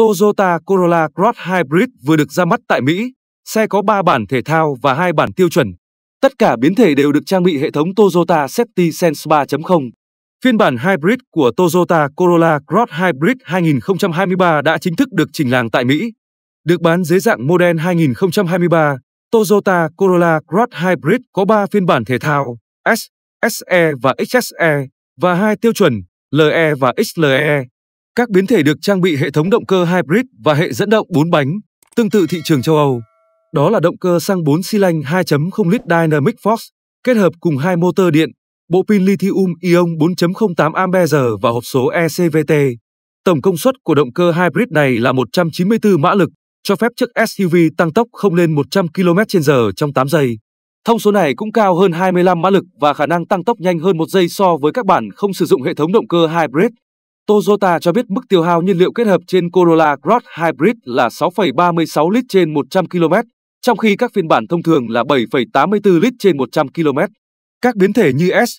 Toyota Corolla Cross Hybrid vừa được ra mắt tại Mỹ. Xe có 3 bản thể thao và 2 bản tiêu chuẩn. Tất cả biến thể đều được trang bị hệ thống Toyota Safety Sense 3.0. Phiên bản hybrid của Toyota Corolla Cross Hybrid 2023 đã chính thức được trình làng tại Mỹ. Được bán dưới dạng model 2023, Toyota Corolla Cross Hybrid có 3 phiên bản thể thao S, SE và XSE và hai tiêu chuẩn LE và XLE. Các biến thể được trang bị hệ thống động cơ hybrid và hệ dẫn động 4 bánh, tương tự thị trường châu Âu. Đó là động cơ xăng 4 xi lanh 2.0 lít Dynamic Force kết hợp cùng hai motor điện, bộ pin lithium ion 4.08 Ah và hộp số ECVT. Tổng công suất của động cơ hybrid này là 194 mã lực, cho phép chiếc SUV tăng tốc không lên 100 km/h trong 8 giây. Thông số này cũng cao hơn 25 mã lực và khả năng tăng tốc nhanh hơn một giây so với các bản không sử dụng hệ thống động cơ hybrid. Toyota cho biết mức tiêu hao nhiên liệu kết hợp trên Corolla Cross Hybrid là 6,36 lít trên 100 km, trong khi các phiên bản thông thường là 7,84 lít trên 100 km. Các biến thể như S,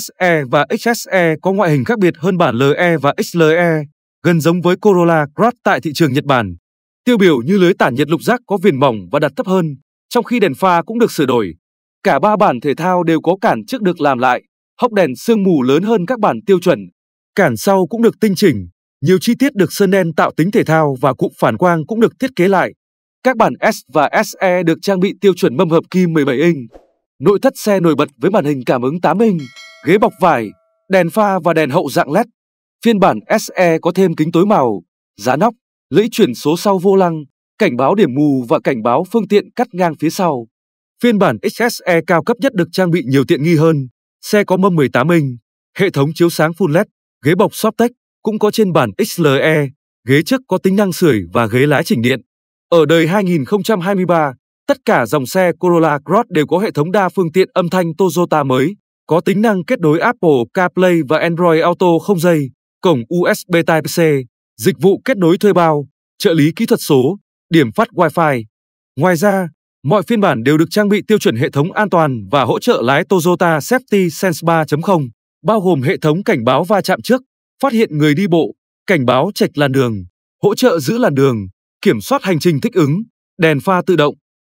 SE và XSE có ngoại hình khác biệt hơn bản LE và XLE, gần giống với Corolla Cross tại thị trường Nhật Bản. Tiêu biểu như lưới tản nhiệt lục giác có viền mỏng và đặt thấp hơn, trong khi đèn pha cũng được sửa đổi. Cả ba bản thể thao đều có cản trước được làm lại, hốc đèn sương mù lớn hơn các bản tiêu chuẩn Cản sau cũng được tinh chỉnh, nhiều chi tiết được sơn đen tạo tính thể thao và cụm phản quang cũng được thiết kế lại. Các bản S và SE được trang bị tiêu chuẩn mâm hợp kim 17 inch. Nội thất xe nổi bật với màn hình cảm ứng 8 inch, ghế bọc vải, đèn pha và đèn hậu dạng LED. Phiên bản SE có thêm kính tối màu, giá nóc, lưỡi chuyển số sau vô lăng, cảnh báo điểm mù và cảnh báo phương tiện cắt ngang phía sau. Phiên bản XSE cao cấp nhất được trang bị nhiều tiện nghi hơn. Xe có mâm 18 inch, hệ thống chiếu sáng full LED, ghế bọc Swaptech cũng có trên bản XLE, ghế trước có tính năng sưởi và ghế lái chỉnh điện. Ở đời 2023, tất cả dòng xe Corolla Cross đều có hệ thống đa phương tiện âm thanh Toyota mới, có tính năng kết nối Apple CarPlay và Android Auto không dây, cổng USB Type-C, dịch vụ kết nối thuê bao, trợ lý kỹ thuật số, điểm phát Wi-Fi. Ngoài ra, mọi phiên bản đều được trang bị tiêu chuẩn hệ thống an toàn và hỗ trợ lái Toyota Safety Sense 3.0 bao gồm hệ thống cảnh báo va chạm trước, phát hiện người đi bộ, cảnh báo trạch làn đường, hỗ trợ giữ làn đường, kiểm soát hành trình thích ứng, đèn pha tự động.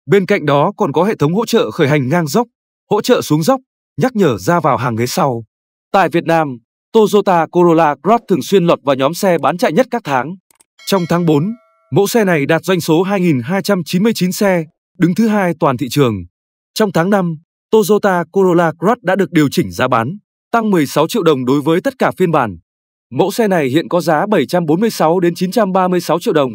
Bên cạnh đó còn có hệ thống hỗ trợ khởi hành ngang dốc, hỗ trợ xuống dốc, nhắc nhở ra vào hàng ghế sau. Tại Việt Nam, Toyota Corolla Cross thường xuyên lọt vào nhóm xe bán chạy nhất các tháng. Trong tháng 4, mẫu xe này đạt doanh số 2.299 xe, đứng thứ hai toàn thị trường. Trong tháng 5, Toyota Corolla Cross đã được điều chỉnh giá bán tăng 16 triệu đồng đối với tất cả phiên bản. Mẫu xe này hiện có giá 746 đến 936 triệu đồng.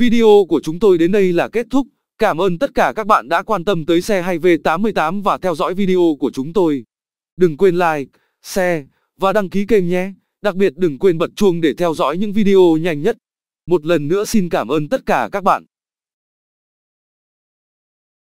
Video của chúng tôi đến đây là kết thúc. Cảm ơn tất cả các bạn đã quan tâm tới xe hay V88 và theo dõi video của chúng tôi. Đừng quên like, share và đăng ký kênh nhé. Đặc biệt đừng quên bật chuông để theo dõi những video nhanh nhất. Một lần nữa xin cảm ơn tất cả các bạn.